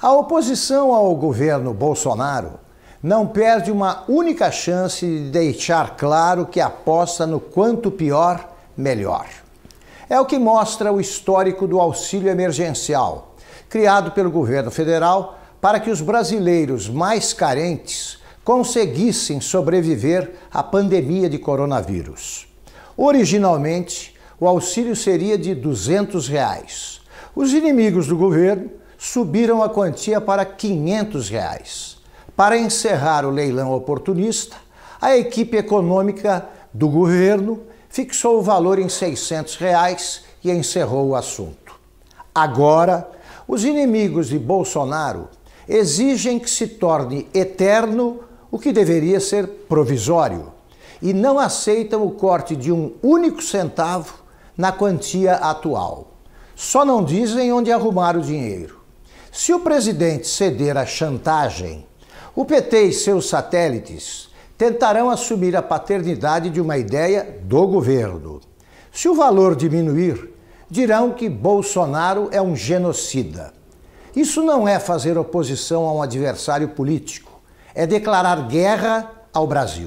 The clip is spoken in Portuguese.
A oposição ao governo Bolsonaro não perde uma única chance de deixar claro que aposta no quanto pior, melhor. É o que mostra o histórico do auxílio emergencial, criado pelo governo federal para que os brasileiros mais carentes conseguissem sobreviver à pandemia de coronavírus. Originalmente, o auxílio seria de R$ 200. Reais. Os inimigos do governo subiram a quantia para 500. Reais. Para encerrar o leilão oportunista, a equipe econômica do governo fixou o valor em 600 reais e encerrou o assunto. Agora, os inimigos de Bolsonaro exigem que se torne eterno o que deveria ser provisório e não aceitam o corte de um único centavo na quantia atual. Só não dizem onde arrumar o dinheiro. Se o presidente ceder à chantagem, o PT e seus satélites tentarão assumir a paternidade de uma ideia do governo. Se o valor diminuir, dirão que Bolsonaro é um genocida. Isso não é fazer oposição a um adversário político, é declarar guerra ao Brasil.